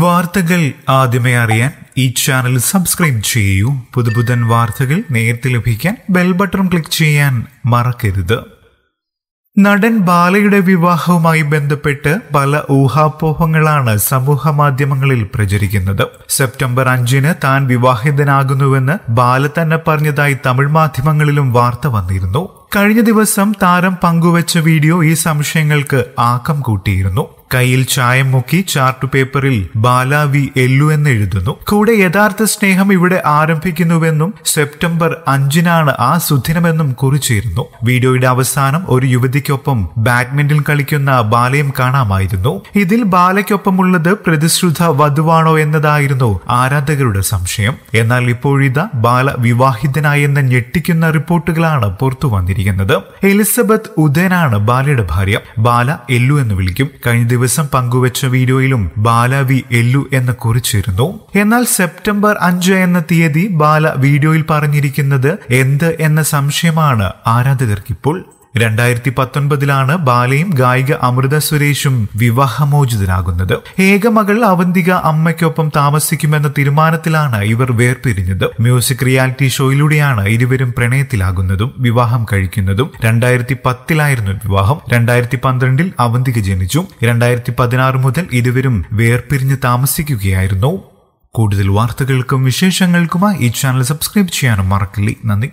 വാർത്തകൾ ആദ്യമേ അറിയാൻ ഈ ചാനൽ സബ്സ്ക്രൈബ് ചെയ്യൂ പുതുപുതൻ വാർത്തകൾ നേരത്തെ ലഭിക്കാൻ ബെൽ ബട്ടൺ ക്ലിക്ക് ചെയ്യാൻ മറക്കരുത് നടൻ ബാലയുടെ വിവാഹവുമായി ബന്ധപ്പെട്ട് പല ഊഹാപോഹങ്ങളാണ് സമൂഹ മാധ്യമങ്ങളിൽ പ്രചരിക്കുന്നത് സെപ്റ്റംബർ അഞ്ചിന് താൻ വിവാഹിതനാകുന്നുവെന്ന് ബാല തന്നെ പറഞ്ഞതായി തമിഴ് മാധ്യമങ്ങളിലും വാർത്ത വന്നിരുന്നു കഴിഞ്ഞ ദിവസം താരം പങ്കുവച്ച വീഡിയോ ഈ സംശയങ്ങൾക്ക് ആക്കം കൂട്ടിയിരുന്നു കയ്യിൽ ചായം മുക്കി ചാർട്ട് പേപ്പറിൽ ബാലാവി എല്ലു എഴുതുന്നു കൂടെ യഥാർത്ഥ സ്നേഹം ഇവിടെ ആരംഭിക്കുന്നുവെന്നും സെപ്റ്റംബർ അഞ്ചിനാണ് ആ സുദിനമെന്നും കുറിച്ചിരുന്നു വീഡിയോയുടെ അവസാനം ഒരു യുവതിക്കൊപ്പം ബാഡ്മിന്റൺ കളിക്കുന്ന ബാലയും കാണാമായിരുന്നു ഇതിൽ ബാലയ്ക്കൊപ്പമുള്ളത് പ്രതിശ്രുത വധുവാണോ എന്നതായിരുന്നു ആരാധകരുടെ സംശയം എന്നാൽ ഇപ്പോഴിത ബാല വിവാഹിതനായെന്ന ഞെട്ടിക്കുന്ന റിപ്പോർട്ടുകളാണ് പുറത്തു വന്നിരിക്കുന്നത് എലിസബത്ത് ഉദയനാണ് ബാലയുടെ ഭാര്യ ബാല എല്ലു എന്ന് വിളിക്കും കഴിഞ്ഞ ദിവസം പങ്കുവച്ച വീഡിയോയിലും ബാല വി എല്ലു എന്ന് കുറിച്ചിരുന്നു എന്നാൽ സെപ്റ്റംബർ അഞ്ച് എന്ന തീയതി ബാല വീഡിയോയിൽ പറഞ്ഞിരിക്കുന്നത് എന്ത് എന്ന സംശയമാണ് ആരാധകർക്കിപ്പോൾ രണ്ടായിരത്തി പത്തൊൻപതിലാണ് ബാലയും ഗായിക അമൃത സുരേഷും വിവാഹമോചിതനാകുന്നത് ഏകമകൾ അവന്തിക അമ്മയ്ക്കൊപ്പം താമസിക്കുമെന്ന തീരുമാനത്തിലാണ് ഇവർ വേർപിരിഞ്ഞത് മ്യൂസിക് റിയാലിറ്റി ഷോയിലൂടെയാണ് ഇരുവരും പ്രണയത്തിലാകുന്നതും വിവാഹം കഴിക്കുന്നതും രണ്ടായിരത്തി പത്തിലായിരുന്നു വിവാഹം രണ്ടായിരത്തി പന്ത്രണ്ടിൽ അവന്തിക ജനിച്ചു രണ്ടായിരത്തി പതിനാറ് മുതൽ ഇരുവരും വേർപിരിഞ്ഞ് താമസിക്കുകയായിരുന്നു കൂടുതൽ വാർത്തകൾക്കും വിശേഷങ്ങൾക്കുമായി ഈ ചാനൽ സബ്സ്ക്രൈബ് ചെയ്യാനും മറക്കില്ല നന്ദി